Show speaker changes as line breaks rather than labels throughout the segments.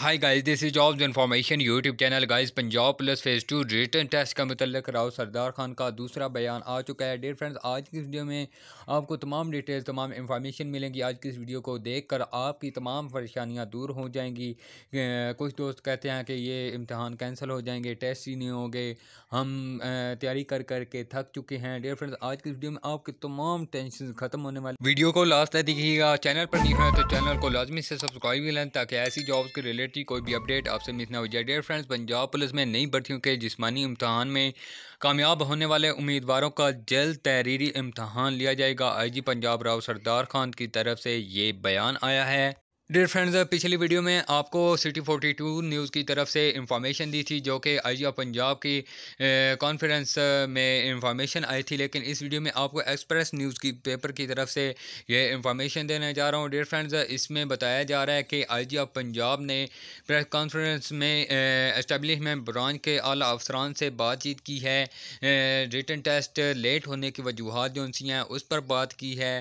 hi guys this is jobs information YouTube channel guys Punjab plus phase two written test का मतलब राव सरदार खान का दूसरा बयान आ चुका है डेयर फ्रेंड्स आज की वीडियो में आपको तमाम डिटेल्स तमाम इन्फॉर्मेशन मिलेंगी आज की इस वीडियो को देखकर आपकी तमाम परेशानियां दूर हो जाएंगी कुछ दोस्त कहते हैं कि ये इम्तहान कैंसिल हो जाएंगे टेस्ट ही नहीं होंगे हम तैयारी कर करके थक चुके हैं डेयर फ्रेंड्स आज की वीडियो में आपके तमाम टेंशन ख़त्म होने वाले वीडियो को लास्ट तक दिखिएगा चैनल पर नहीं है तो चैनल को लाजमी से सब्सक्राइब भी लें ताकि ऐसी जॉब्स के रिलेटेड रिलेटेड कोई भी अपडेट आपसे मिस ना हो जाए डेयर फ्रेंड्स पंजाब पुलिस में नई भर्तियों के जिसमानी इम्तहान में कामयाब होने वाले उम्मीदवारों का जल्द तहरीरी इम्तहान लिया जाएगा जी पंजाब राव सरदार खान की तरफ से ये बयान आया है डियर फ्रेंड्स uh, पिछली वीडियो में आपको सिटी फोर्टी टू न्यूज़ की तरफ से इंफॉर्मेशन दी थी जो कि आई पंजाब की कॉन्फ्रेंस uh, में इंफॉर्मेशन आई थी लेकिन इस वीडियो में आपको एक्सप्रेस न्यूज़ की पेपर की तरफ से ये इंफॉर्मेशन देने जा रहा हूँ डियर फ्रेंड्स uh, इसमें बताया जा रहा है कि आई पंजाब ने प्रेस कॉन्फ्रेंस में एस्टेब्लिशमेंट ब्रांच के अला अफसरान से बातचीत की है रिटर्न टेस्ट लेट होने की वजूहत जो सी हैं उस पर बात की है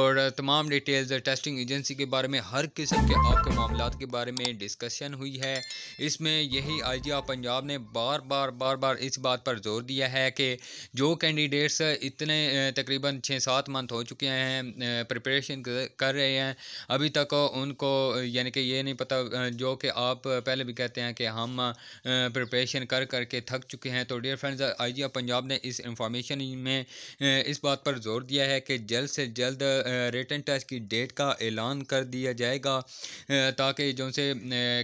और तमाम डिटेल्स टेस्टिंग एजेंसी के बारे में हर किसी कमीशन के आपके मामला के बारे में डिस्कशन हुई है इसमें यही ऑफ पंजाब ने बार बार बार बार इस बात पर जोर दिया है कि जो कैंडिडेट्स इतने तकरीबन छः सात मंथ हो चुके हैं प्रिपरेशन कर रहे हैं अभी तक उनको यानी कि ये नहीं पता जो कि आप पहले भी कहते हैं कि हम प्रिपरेशन कर करके थक चुके हैं तो डियर फ्रेंड्स ऑफ पंजाब ने इस इंफॉर्मेशन में इस बात पर जोर दिया है कि जल्द से जल्द रिटर्न टेस्ट की डेट का ऐलान कर दिया जाएगा ताकि जो से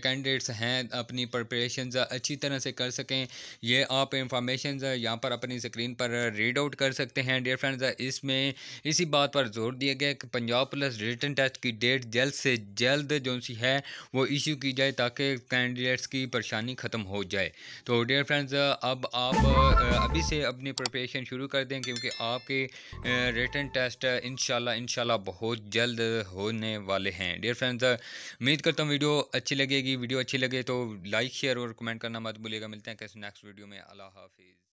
कैंडिडेट्स हैं अपनी प्रपरेशन अच्छी तरह से कर सकें ये आप इंफॉर्मेशन यहाँ पर अपनी स्क्रीन पर रीड आउट कर सकते हैं डियर फ्रेंड्स इसमें इसी बात पर जोर दिया गया कि पंजाब प्लस रिटर्न टेस्ट की डेट जल्द से जल्द जो सी है वो इशू की जाए ताकि कैंडिडेट्स की परेशानी ख़त्म हो जाए तो डियर फ्रेंड्स अब आप अभी से अपनी प्रपरेशन शुरू कर दें क्योंकि आपके रिटर्न टेस्ट इन शाला बहुत जल्द होने वाले हैं डियर फ्रेंड्स हमजा उम्मीद करता हूँ वीडियो अच्छी लगेगी वीडियो अच्छी लगे तो लाइक शेयर और कमेंट करना मत भूलिएगा मिलते हैं कैसे नेक्स्ट वीडियो में अल्लाह हाफिज़